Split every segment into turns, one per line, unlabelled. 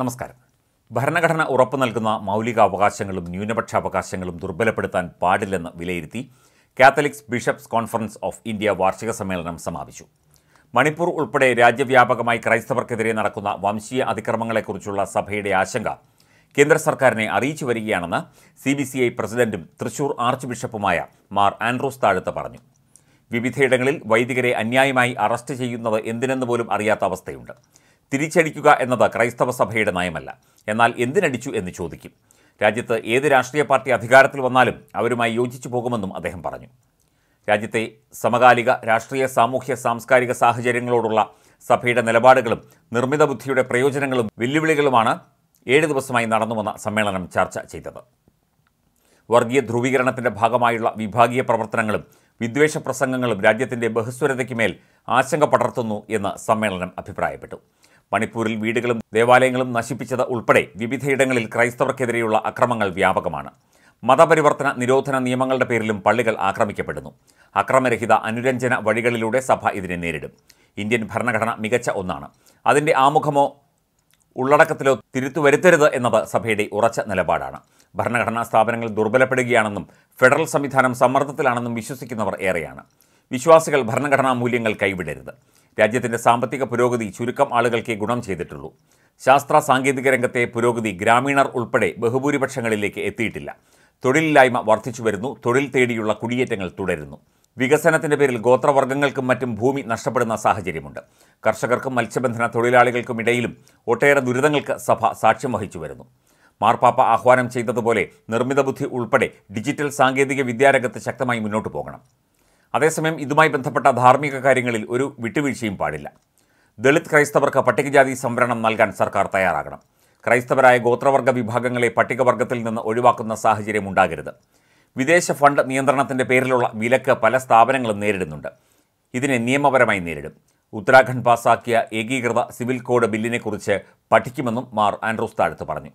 നമസ്കാരം ഭരണഘടന ഉറപ്പു നൽകുന്ന അവകാശങ്ങളും ന്യൂനപക്ഷ അവകാശങ്ങളും ദുർബലപ്പെടുത്താൻ പാടില്ലെന്ന് വിലയിരുത്തി Catholics bishops conference of India വാർഷിക സമ്മേളനം സമാപിച്ചു മണിപ്പൂർ ഉൾപ്പെടെ രാജ്യവ്യാപകമായി ക്രൈസ്തവർക്കെതിരെ നടക്കുന്ന വംശീയ അതിക്രമങ്ങളെക്കുറിച്ചുള്ള സഭയുടെ ആശങ്ക കേന്ദ്ര സർക്കാരിനെ അറിയിച്ചു വരികയാണെന്ന് സി ബി സി ഐ പ്രസിഡന്റും തൃശൂർ ആർച്ച് ബിഷപ്പുമായ മാർ ആൻഡ്രൂസ് താഴത്ത് പറഞ്ഞു വിവിധയിടങ്ങളിൽ വൈദികരെ അന്യായമായി അറസ്റ്റ് ചെയ്യുന്നത് എന്തിനെന്ന് പോലും അറിയാത്ത അവസ്ഥയുണ്ട് തിരിച്ചടിക്കുക എന്നത് ക്രൈസ്തവ സഭയുടെ നയമല്ല എന്നാൽ എന്തിനടിച്ചു എന്ന് ചോദിക്കും രാജ്യത്ത് ഏത് രാഷ്ട്രീയ പാർട്ടി അധികാരത്തിൽ വന്നാലും അവരുമായി യോജിച്ചു പോകുമെന്നും അദ്ദേഹം പറഞ്ഞു രാജ്യത്തെ സമകാലിക രാഷ്ട്രീയ സാമൂഹ്യ സാംസ്കാരിക സാഹചര്യങ്ങളോടുള്ള സഭയുടെ നിലപാടുകളും നിർമ്മിത ബുദ്ധിയുടെ പ്രയോജനങ്ങളും വെല്ലുവിളികളുമാണ് ഏഴ് ദിവസമായി നടന്നുവന്ന സമ്മേളനം ചർച്ച ചെയ്തത് വർഗീയ ധ്രുവീകരണത്തിൻ്റെ ഭാഗമായുള്ള വിഭാഗീയ പ്രവർത്തനങ്ങളും വിദ്വേഷ പ്രസംഗങ്ങളും രാജ്യത്തിൻ്റെ ബഹുസ്വരതയ്ക്ക് മേൽ ആശങ്ക പടർത്തുന്നു എന്ന് സമ്മേളനം അഭിപ്രായപ്പെട്ടു മണിപ്പൂരിൽ വീടുകളും ദേവാലയങ്ങളും നശിപ്പിച്ചത് ഉൾപ്പെടെ വിവിധയിടങ്ങളിൽ ക്രൈസ്തവർക്കെതിരെയുള്ള അക്രമങ്ങൾ വ്യാപകമാണ് മതപരിവർത്തന നിരോധന നിയമങ്ങളുടെ പേരിലും പള്ളികൾ ആക്രമിക്കപ്പെടുന്നു അക്രമരഹിത അനുരഞ്ജന വഴികളിലൂടെ സഭ ഇതിനെ നേരിടും ഇന്ത്യൻ ഭരണഘടന മികച്ച ഒന്നാണ് അതിൻ്റെ ആമുഖമോ ഉള്ളടക്കത്തിലോ തിരുത്തുവരുത്തരുത് എന്നത് സഭയുടെ ഉറച്ച നിലപാടാണ് ഭരണഘടനാ സ്ഥാപനങ്ങൾ ദുർബലപ്പെടുകയാണെന്നും ഫെഡറൽ സംവിധാനം സമ്മർദ്ദത്തിലാണെന്നും വിശ്വസിക്കുന്നവർ ഏറെയാണ് വിശ്വാസികൾ ഭരണഘടനാ മൂല്യങ്ങൾ കൈവിടരുത് രാജ്യത്തിൻ്റെ സാമ്പത്തിക പുരോഗതി ചുരുക്കം ആളുകൾക്കേ ഗുണം ചെയ്തിട്ടുള്ളൂ ശാസ്ത്ര സാങ്കേതിക രംഗത്തെ പുരോഗതി ഗ്രാമീണർ ഉൾപ്പെടെ ബഹുഭൂരിപക്ഷങ്ങളിലേക്ക് എത്തിയിട്ടില്ല തൊഴിലില്ലായ്മ വർദ്ധിച്ചു വരുന്നു തൊഴിൽ തേടിയുള്ള കുടിയേറ്റങ്ങൾ തുടരുന്നു വികസനത്തിൻ്റെ പേരിൽ ഗോത്രവർഗ്ഗങ്ങൾക്കും മറ്റും ഭൂമി നഷ്ടപ്പെടുന്ന സാഹചര്യമുണ്ട് കർഷകർക്കും മത്സ്യബന്ധന തൊഴിലാളികൾക്കും ഇടയിലും ഒട്ടേറെ ദുരിതങ്ങൾക്ക് സഭ സാക്ഷ്യം വഹിച്ചു വരുന്നു മാർപ്പാപ്പ ആഹ്വാനം ചെയ്തതുപോലെ നിർമ്മിത ബുദ്ധി ഉൾപ്പെടെ ഡിജിറ്റൽ സാങ്കേതിക വിദ്യാരംഗത്ത് ശക്തമായി മുന്നോട്ട് പോകണം അതേസമയം ഇതുമായി ബന്ധപ്പെട്ട ധാർമ്മിക കാര്യങ്ങളിൽ ഒരു വിട്ടുവീഴ്ചയും പാടില്ല ദളിത് ക്രൈസ്തവർക്ക് പട്ടികജാതി സംവരണം നൽകാൻ സർക്കാർ തയ്യാറാകണം ക്രൈസ്തവരായ ഗോത്രവർഗ വിഭാഗങ്ങളെ പട്ടികവർഗത്തിൽ നിന്ന് ഒഴിവാക്കുന്ന സാഹചര്യം ഉണ്ടാകരുത് വിദേശ ഫണ്ട് നിയന്ത്രണത്തിൻ്റെ പേരിലുള്ള വിലക്ക് പല സ്ഥാപനങ്ങളും നേരിടുന്നുണ്ട് ഇതിനെ നിയമപരമായി നേരിടും ഉത്തരാഖണ്ഡ് പാസാക്കിയ ഏകീകൃത സിവിൽ കോഡ് ബില്ലിനെക്കുറിച്ച് പഠിക്കുമെന്നും മാർ ആൻഡ്രൂസ് താഴത്ത് പറഞ്ഞു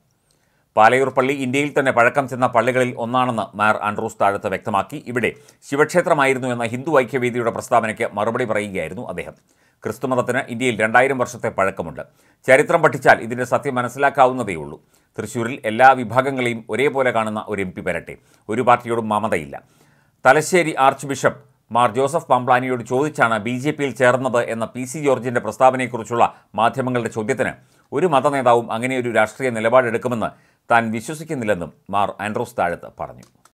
പാലയൂർ പള്ളി ഇന്ത്യയിൽ തന്നെ പഴക്കം ചെന്ന പള്ളികളിൽ ഒന്നാണെന്ന് മാർ ആൻഡ്രൂസ് താഴത്ത് വ്യക്തമാക്കി ഇവിടെ ശിവക്ഷേത്രമായിരുന്നു എന്ന ഹിന്ദു ഐക്യവേദിയുടെ പ്രസ്താവനയ്ക്ക് മറുപടി പറയുകയായിരുന്നു അദ്ദേഹം ക്രിസ്തുമതത്തിന് ഇന്ത്യയിൽ രണ്ടായിരം വർഷത്തെ പഴക്കമുണ്ട് ചരിത്രം പഠിച്ചാൽ ഇതിൻ്റെ സത്യം മനസ്സിലാക്കാവുന്നതേയുള്ളൂ തൃശ്ശൂരിൽ എല്ലാ വിഭാഗങ്ങളെയും ഒരേപോലെ കാണുന്ന ഒരു എം പി വരട്ടെ ഒരു പാർട്ടിയോടും മമതയില്ല തലശ്ശേരി ആർച്ച് ബിഷപ്പ് മാർ ജോസഫ് പാംപ്ലാനിയോട് ചോദിച്ചാണ് ബി ജെ പിയിൽ ചേർന്നത് എന്ന പി സി ജോർജിൻ്റെ പ്രസ്താവനയെക്കുറിച്ചുള്ള മാധ്യമങ്ങളുടെ ചോദ്യത്തിന് ഒരു മതനേതാവും അങ്ങനെ ഒരു രാഷ്ട്രീയ നിലപാടെടുക്കുമെന്ന് താൻ വിശ്വസിക്കുന്നില്ലെന്നും മാർ ആൻഡ്രോസ് താഴത്ത് പറഞ്ഞു